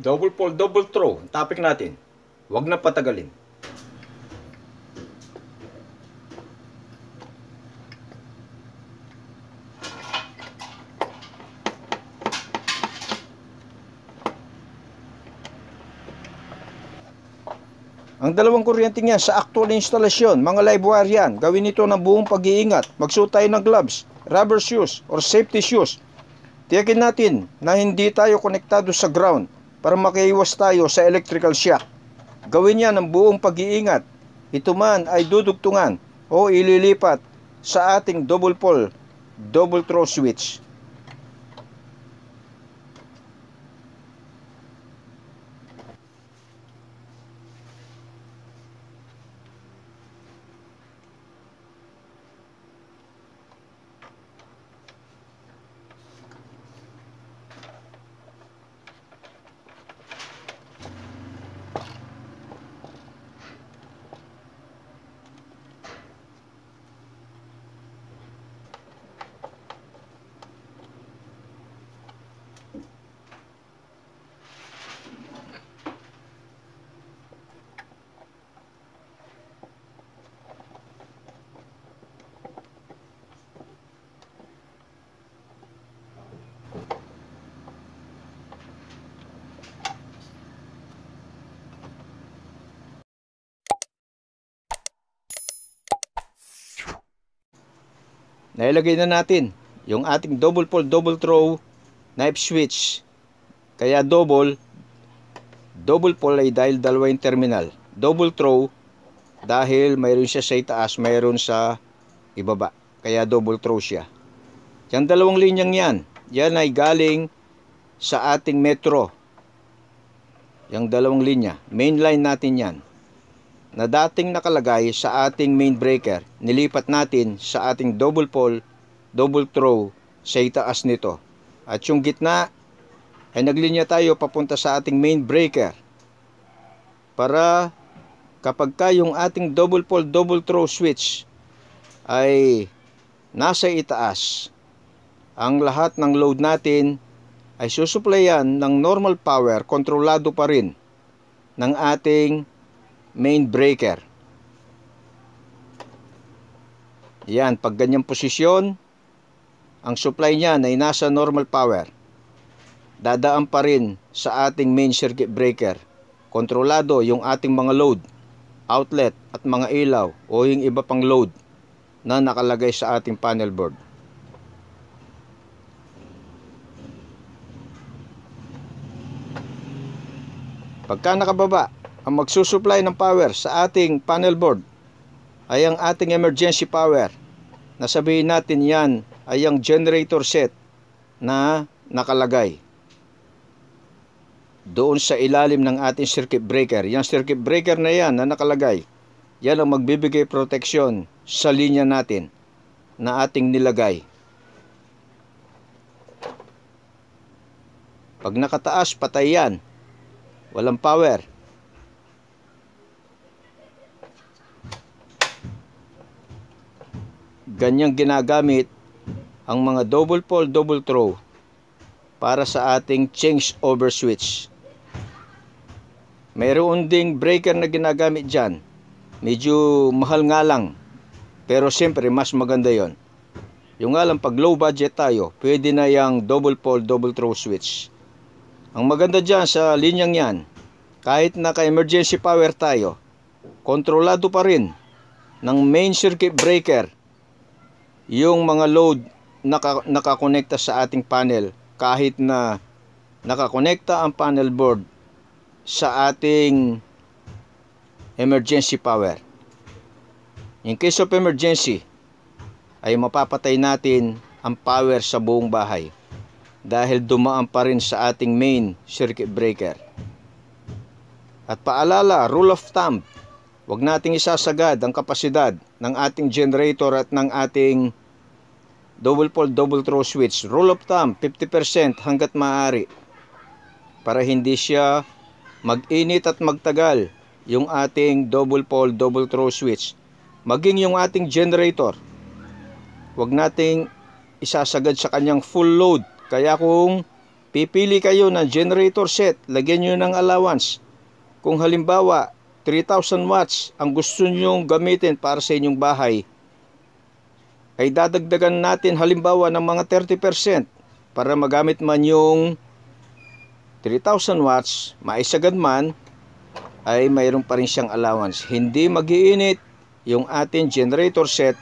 Double pull, double throw. Topic natin. Huwag na patagalin. Ang dalawang kuryente niyan sa actual instalasyon, mga live wire yan. Gawin ito ng buong pag-iingat. Magsuot tayo ng gloves, rubber shoes, or safety shoes. Tiyakin natin na hindi tayo konektado sa ground para makaiwas tayo sa electrical shock. Gawin niya ang buong pag-iingat. Ito man ay dudugtungan o ililipat sa ating double pole, double throw switch. nailagay na natin yung ating double pull double throw knife switch kaya double double pull ay dahil dalawa yung terminal double throw dahil mayroon siya sa itaas mayroon sa ibaba kaya double throw siya yung dalawang linyang yan yan ay galing sa ating metro yung dalawang linya main line natin yan na dating nakalagay sa ating main breaker, nilipat natin sa ating double pole, double throw sa itaas nito. At yung gitna ay naglinya tayo papunta sa ating main breaker para kapag ka yung ating double pole, double throw switch ay nasa itaas, ang lahat ng load natin ay susuplayan ng normal power kontrolado pa rin ng ating main breaker. Yan, pag ganyan posisyon, ang supply niya ay nasa normal power. Dadaan pa rin sa ating main circuit breaker. Kontrolado yung ating mga load, outlet at mga ilaw o yung iba pang load na nakalagay sa ating panel board. Pagka nakababa, ang magsusupply ng power sa ating panel board ay ang ating emergency power. na sabihin natin yan ay ang generator set na nakalagay doon sa ilalim ng ating circuit breaker. Yung circuit breaker na yan na nakalagay, yan ang magbibigay proteksyon sa linya natin na ating nilagay. Pag nakataas, patay yan. Walang power. Ganyang ginagamit ang mga double pole double throw para sa ating change over switch. Mayroon ding breaker na ginagamit dyan. Medyo mahal nga lang. Pero siyempre mas maganda yon. Yung nga lang pag low budget tayo, pwede na yung double pole, double throw switch. Ang maganda dyan sa linyang yan, kahit naka-emergency power tayo, kontrolado pa rin ng main circuit breaker yung mga load naka, nakakonekta sa ating panel kahit na nakakonekta ang panel board sa ating emergency power. In case of emergency, ay mapapatay natin ang power sa buong bahay dahil dumaan pa rin sa ating main circuit breaker. At paalala, rule of thumb, Huwag nating isasagad ang kapasidad ng ating generator at ng ating double pole double throw switch. Rule of thumb, 50% hanggat maaari para hindi siya mag-init at magtagal yung ating double pole double throw switch maging yung ating generator huwag nating isasagad sa kanyang full load kaya kung pipili kayo ng generator set lagyan nyo ng allowance kung halimbawa 3,000 watts ang gusto nyong gamitin para sa inyong bahay, ay dadagdagan natin halimbawa ng mga 30% para magamit man yung 3,000 watts, maisagad man, ay mayroon pa rin siyang allowance. Hindi magiinit yung ating generator set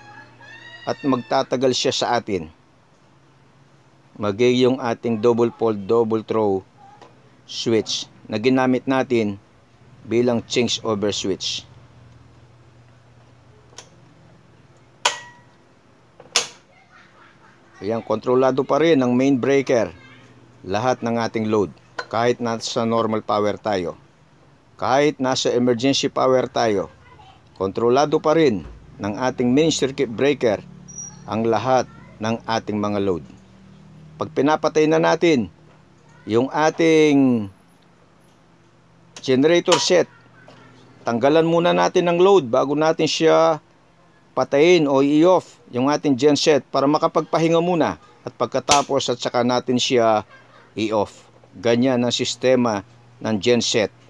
at magtatagal siya sa atin. Magiging yung ating double fold, double throw switch na ginamit natin bilang change over switch. Ayan, kontrolado pa rin ang main breaker. Lahat ng ating load. Kahit nasa normal power tayo. Kahit nasa emergency power tayo. Kontrolado pa rin ng ating main circuit breaker ang lahat ng ating mga load. Pag pinapatay na natin yung ating generator set. Tanggalan muna natin ng load bago natin siya patayin o i-off yung ating genset para makapagpahinga muna at pagkatapos at saka natin siya i-off. Ganyan ang sistema ng genset